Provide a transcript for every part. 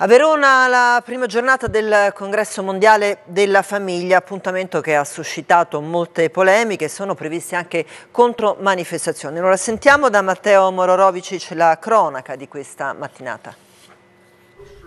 A Verona la prima giornata del congresso mondiale della famiglia, appuntamento che ha suscitato molte polemiche, sono previste anche contro manifestazioni. Allora sentiamo da Matteo Mororovici la cronaca di questa mattinata.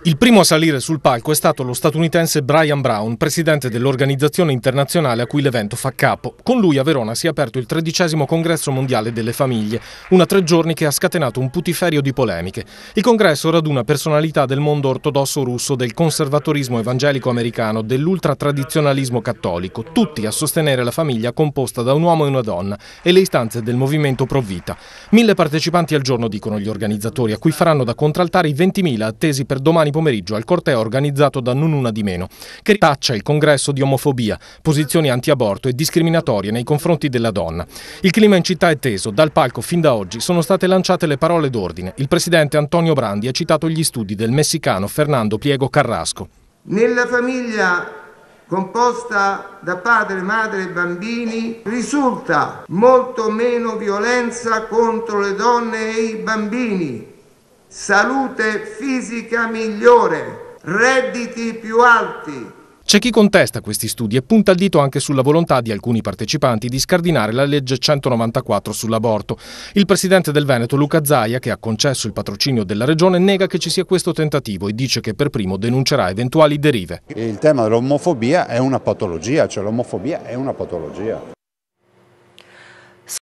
Il primo a salire sul palco è stato lo statunitense Brian Brown, presidente dell'organizzazione internazionale a cui l'evento fa capo. Con lui a Verona si è aperto il tredicesimo congresso mondiale delle famiglie, una tre giorni che ha scatenato un putiferio di polemiche. Il congresso raduna personalità del mondo ortodosso russo, del conservatorismo evangelico americano, dell'ultratradizionalismo cattolico, tutti a sostenere la famiglia composta da un uomo e una donna e le istanze del movimento provvita. Mille partecipanti al giorno, dicono gli organizzatori, a cui faranno da contraltare i 20.000 attesi per domani pomeriggio al corteo organizzato da Nununa di Meno, che ritaccia il congresso di omofobia, posizioni anti-aborto e discriminatorie nei confronti della donna. Il clima in città è teso, dal palco fin da oggi sono state lanciate le parole d'ordine. Il presidente Antonio Brandi ha citato gli studi del messicano Fernando Pliego Carrasco. Nella famiglia composta da padre, madre e bambini, risulta molto meno violenza contro le donne e i bambini, salute fisica migliore, redditi più alti. C'è chi contesta questi studi e punta il dito anche sulla volontà di alcuni partecipanti di scardinare la legge 194 sull'aborto. Il presidente del Veneto, Luca Zaia, che ha concesso il patrocinio della regione, nega che ci sia questo tentativo e dice che per primo denuncerà eventuali derive. Il tema dell'omofobia è una patologia, cioè l'omofobia è una patologia.